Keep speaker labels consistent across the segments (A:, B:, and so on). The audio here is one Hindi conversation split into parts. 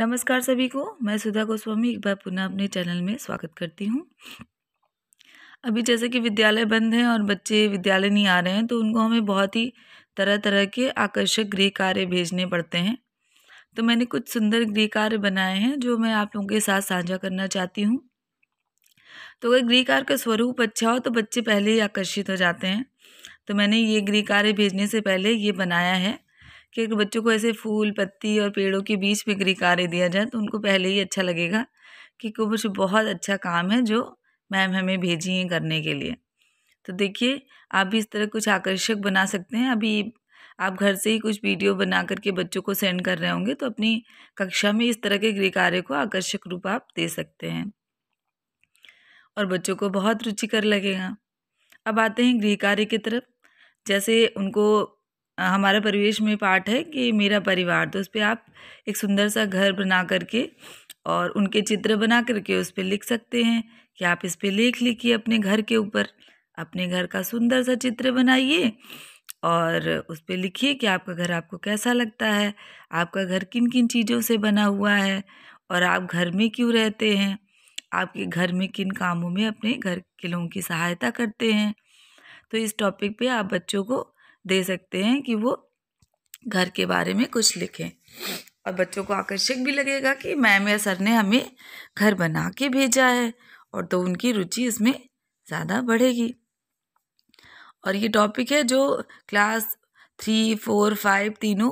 A: नमस्कार सभी को मैं सुधा गोस्वामी एक बार पुनः अपने चैनल में स्वागत करती हूँ अभी जैसे कि विद्यालय बंद हैं और बच्चे विद्यालय नहीं आ रहे हैं तो उनको हमें बहुत ही तरह तरह के आकर्षक गृह कार्य भेजने पड़ते हैं तो मैंने कुछ सुंदर गृह कार्य बनाए हैं जो मैं आप लोगों के साथ साझा करना चाहती हूँ तो अगर गृह कार्य का स्वरूप अच्छा हो तो बच्चे पहले ही आकर्षित हो जाते हैं तो मैंने ये गृह कार्य भेजने से पहले ये बनाया है कि अगर बच्चों को ऐसे फूल पत्ती और पेड़ों के बीच गृह कार्य दिया जाए तो उनको पहले ही अच्छा लगेगा कि कुछ बहुत अच्छा काम है जो मैम हमें भेजी हैं करने के लिए तो देखिए आप भी इस तरह कुछ आकर्षक बना सकते हैं अभी आप घर से ही कुछ वीडियो बना करके बच्चों को सेंड कर रहे होंगे तो अपनी कक्षा में इस तरह के गृह कार्य को आकर्षक रूप आप दे सकते हैं और बच्चों को बहुत रुचिकर लगेगा अब आते हैं गृह कार्य की तरफ जैसे उनको हमारा परिवेश में पाठ है कि मेरा परिवार तो उस पर आप एक सुंदर सा घर बना करके और उनके चित्र बना करके उस पर लिख सकते हैं कि आप इस पर लेख लिखिए अपने घर के ऊपर अपने घर का सुंदर सा चित्र बनाइए और उस पर लिखिए कि आपका घर आपको कैसा लगता है आपका घर किन किन चीज़ों से बना हुआ है और आप घर में क्यों रहते हैं आपके घर में किन कामों में अपने घर के लोगों की सहायता करते हैं तो इस टॉपिक पे आप बच्चों को दे सकते हैं कि वो घर के बारे में कुछ लिखें और बच्चों को आकर्षक भी लगेगा कि मैम या सर ने हमें घर बना के भेजा है और तो उनकी रुचि इसमें ज़्यादा बढ़ेगी और ये टॉपिक है जो क्लास थ्री फोर फाइव तीनों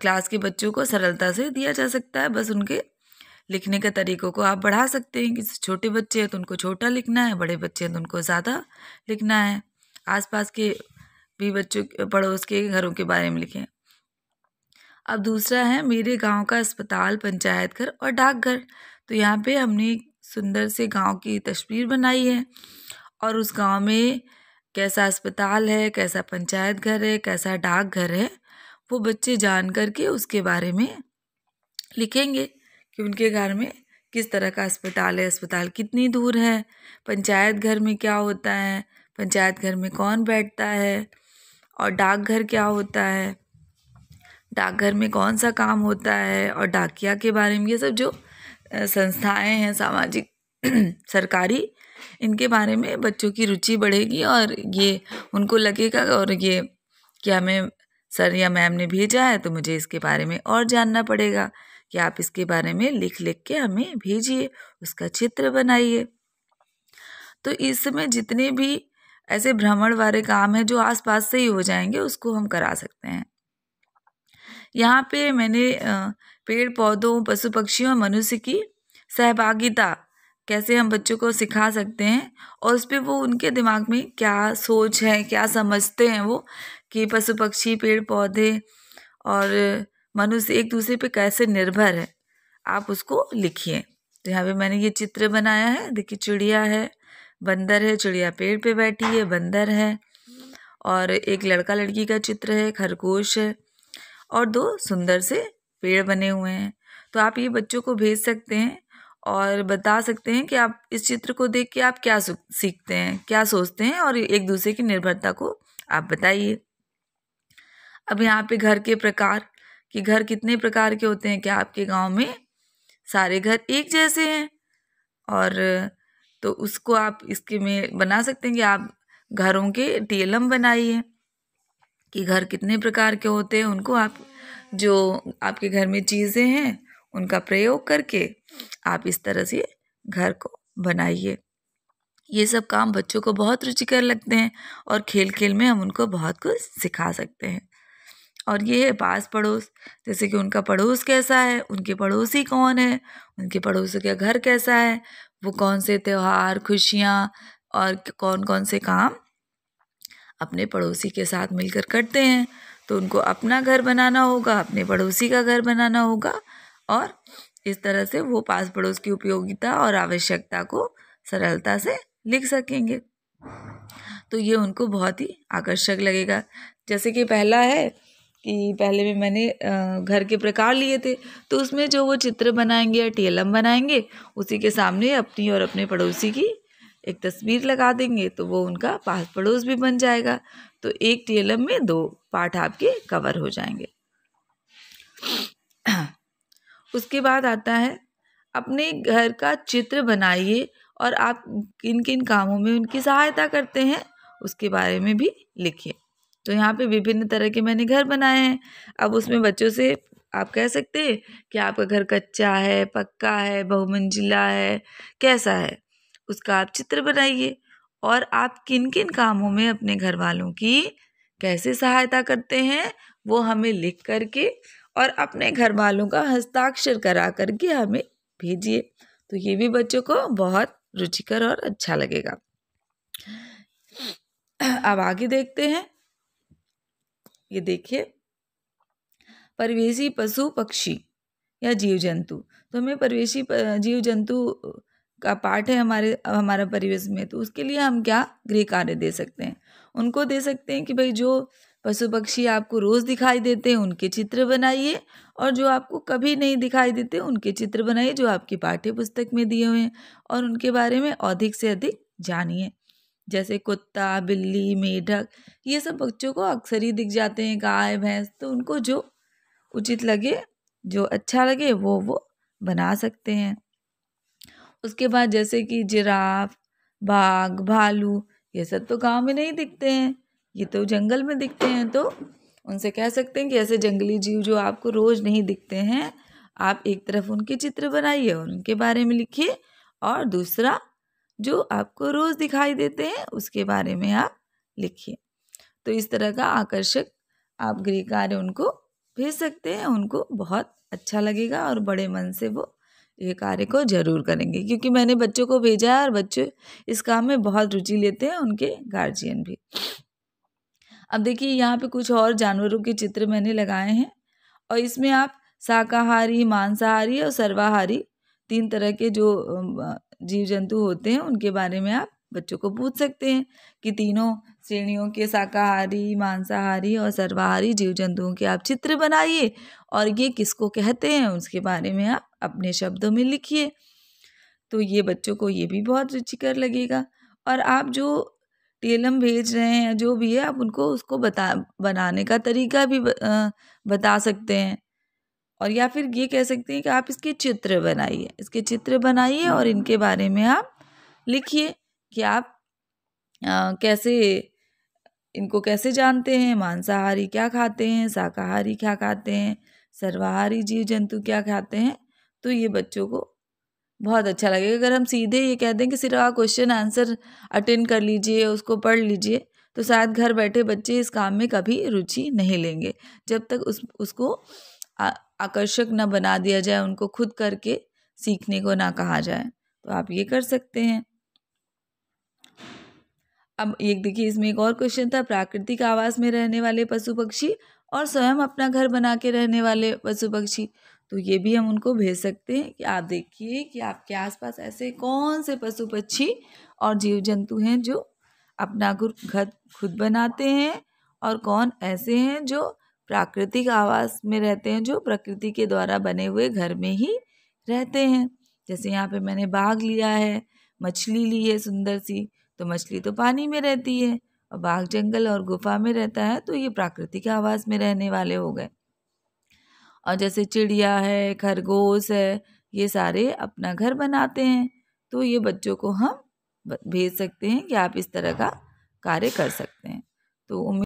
A: क्लास के बच्चों को सरलता से दिया जा सकता है बस उनके लिखने के तरीक़ों को आप बढ़ा सकते हैं कि छोटे बच्चे हैं तो उनको छोटा लिखना है बड़े बच्चे हैं तो उनको ज़्यादा लिखना है आसपास के भी बच्चों पड़ोस के घरों के बारे में लिखें अब दूसरा है मेरे गांव का अस्पताल पंचायत घर और डाकघर तो यहाँ पे हमने सुंदर से गांव की तस्वीर बनाई है और उस गांव में कैसा अस्पताल है कैसा पंचायत घर है कैसा डाकघर है वो बच्चे जान करके उसके बारे में लिखेंगे कि उनके घर में किस तरह का अस्पताल है अस्पताल कितनी दूर है पंचायत घर में क्या होता है पंचायत घर में कौन बैठता है और डाकघर क्या होता है डाकघर में कौन सा काम होता है और डाकिया के बारे में ये सब जो संस्थाएं हैं सामाजिक सरकारी इनके बारे में बच्चों की रुचि बढ़ेगी और ये उनको लगेगा और ये कि हमें सर या मैम ने भेजा है तो मुझे इसके बारे में और जानना पड़ेगा कि आप इसके बारे में लिख लिख के हमें भेजिए उसका चित्र बनाइए तो इसमें जितने भी ऐसे भ्रमण वाले काम है जो आसपास से ही हो जाएंगे उसको हम करा सकते हैं यहाँ पे मैंने पेड़ पौधों पशु पक्षियों और मनुष्य की सहभागिता कैसे हम बच्चों को सिखा सकते हैं और उस पर वो उनके दिमाग में क्या सोच है क्या समझते हैं वो कि पशु पक्षी पेड़ पौधे और मनुष्य एक दूसरे पे कैसे निर्भर है आप उसको लिखिए तो यहाँ पे मैंने ये चित्र बनाया है देखिए चिड़िया है बंदर है चिड़िया पेड़ पे बैठी है बंदर है और एक लड़का लड़की का चित्र है खरगोश है और दो सुंदर से पेड़ बने हुए हैं तो आप ये बच्चों को भेज सकते हैं और बता सकते हैं कि आप इस चित्र को देख के आप क्या सीखते हैं क्या सोचते हैं और एक दूसरे की निर्भरता को आप बताइए अब यहाँ पे घर के प्रकार कि घर कितने प्रकार के होते हैं क्या आपके गांव में सारे घर एक जैसे हैं और तो उसको आप इसके में बना सकते हैं कि आप घरों के टीएलएम बनाइए कि घर कितने प्रकार के होते हैं उनको आप जो आपके घर में चीज़ें हैं उनका प्रयोग करके आप इस तरह से घर को बनाइए ये सब काम बच्चों को बहुत रुचिकर लगते हैं और खेल खेल में हम उनको बहुत कुछ सिखा सकते हैं और ये है पास पड़ोस जैसे कि उनका पड़ोस कैसा है उनके पड़ोसी कौन है उनके पड़ोसी का घर कैसा है वो कौन से त्यौहार खुशियाँ और कौन कौन से काम अपने पड़ोसी के साथ मिलकर करते हैं तो उनको अपना घर बनाना होगा अपने पड़ोसी का घर बनाना होगा और इस तरह से वो पास पड़ोस की उपयोगिता और आवश्यकता को सरलता से लिख सकेंगे तो ये उनको बहुत ही आकर्षक लगेगा जैसे कि पहला है कि पहले में मैंने घर के प्रकार लिए थे तो उसमें जो वो चित्र बनाएंगे या टीएलएम बनाएंगे उसी के सामने अपनी और अपने पड़ोसी की एक तस्वीर लगा देंगे तो वो उनका पास पड़ोस भी बन जाएगा तो एक टीएलएम में दो पार्ट आपके कवर हो जाएंगे उसके बाद आता है अपने घर का चित्र बनाइए और आप किन किन कामों में उनकी सहायता करते हैं उसके बारे में भी लिखिए तो यहाँ पे विभिन्न तरह के मैंने घर बनाए हैं अब उसमें बच्चों से आप कह सकते हैं कि आपका घर कच्चा है पक्का है बहुमंजिला है कैसा है उसका आप चित्र बनाइए और आप किन किन कामों में अपने घर वालों की कैसे सहायता करते हैं वो हमें लिख करके और अपने घर वालों का हस्ताक्षर करा करके हमें भेजिए तो ये भी बच्चों को बहुत रुचिकर और अच्छा लगेगा अब आगे देखते हैं ये देखिए परिवेशी पशु पक्षी या जीव जंतु तो हमें परिवेशी जीव जंतु का पाठ है हमारे हमारा परिवेश में तो उसके लिए हम क्या गृह कार्य दे सकते हैं उनको दे सकते हैं कि भाई जो पशु पक्षी आपको रोज़ दिखाई देते हैं उनके चित्र बनाइए और जो आपको कभी नहीं दिखाई देते उनके चित्र बनाइए जो आपकी पाठ्य पुस्तक में दिए हुए हैं और उनके बारे में अधिक से अधिक जानिए जैसे कुत्ता बिल्ली मेढक ये सब बच्चों को अक्सर ही दिख जाते हैं गाय भैंस तो उनको जो उचित लगे जो अच्छा लगे वो वो बना सकते हैं उसके बाद जैसे कि जिराफ बाघ भालू ये सब तो गांव में नहीं दिखते हैं ये तो जंगल में दिखते हैं तो उनसे कह सकते हैं कि ऐसे जंगली जीव जो आपको रोज़ नहीं दिखते हैं आप एक तरफ उनके चित्र बनाइए और उनके बारे में लिखिए और दूसरा जो आपको रोज दिखाई देते हैं उसके बारे में आप लिखिए तो इस तरह का आकर्षक आप गृह कार्य उनको भेज सकते हैं उनको बहुत अच्छा लगेगा और बड़े मन से वो ये कार्य को जरूर करेंगे क्योंकि मैंने बच्चों को भेजा है और बच्चे इस काम में बहुत रुचि लेते हैं उनके गार्जियन भी अब देखिए यहाँ पे कुछ और जानवरों के चित्र मैंने लगाए हैं और इसमें आप शाकाहारी मांसाहारी और सर्वाहारी तीन तरह के जो जीव जंतु होते हैं उनके बारे में आप बच्चों को पूछ सकते हैं कि तीनों श्रेणियों के शाकाहारी मांसाहारी और सर्वाहारी जीव जंतुओं के आप चित्र बनाइए और ये किसको कहते हैं उसके बारे में आप अपने शब्दों में लिखिए तो ये बच्चों को ये भी बहुत रुचिकर लगेगा और आप जो टेलम भेज रहे हैं जो भी है आप उनको उसको बता बनाने का तरीका भी बता सकते हैं और या फिर ये कह सकते हैं कि आप इसके चित्र बनाइए इसके चित्र बनाइए और इनके बारे में आप लिखिए कि आप आ, कैसे इनको कैसे जानते हैं मांसाहारी क्या खाते हैं शाकाहारी क्या खाते हैं सर्वाहारी जीव जंतु क्या खाते हैं तो ये बच्चों को बहुत अच्छा लगेगा अगर हम सीधे ये कह दें कि सिर्फ आप क्वेश्चन आंसर अटेंड कर लीजिए उसको पढ़ लीजिए तो शायद घर बैठे बच्चे इस काम में कभी रुचि नहीं लेंगे जब तक उस उसको आ, आकर्षक ना बना दिया जाए उनको खुद करके सीखने को ना कहा जाए तो आप ये कर सकते हैं अब एक देखिए इसमें एक और क्वेश्चन था प्राकृतिक आवास में रहने वाले पशु पक्षी और स्वयं अपना घर बना के रहने वाले पशु पक्षी तो ये भी हम उनको भेज सकते हैं कि आप देखिए कि आपके आसपास ऐसे कौन से पशु पक्षी और जीव जंतु हैं जो अपना घर खुद बनाते हैं और कौन ऐसे हैं जो प्राकृतिक आवास में रहते हैं जो प्रकृति के द्वारा बने हुए घर में ही रहते हैं जैसे यहाँ पे मैंने बाघ लिया है मछली ली है सुंदर सी तो मछली तो पानी में रहती है और बाघ जंगल और गुफा में रहता है तो ये प्राकृतिक आवास में रहने वाले हो गए और जैसे चिड़िया है खरगोश है ये सारे अपना घर बनाते हैं तो ये बच्चों को हम भेज सकते हैं कि आप इस तरह का कार्य कर सकते हैं तो उम्मीद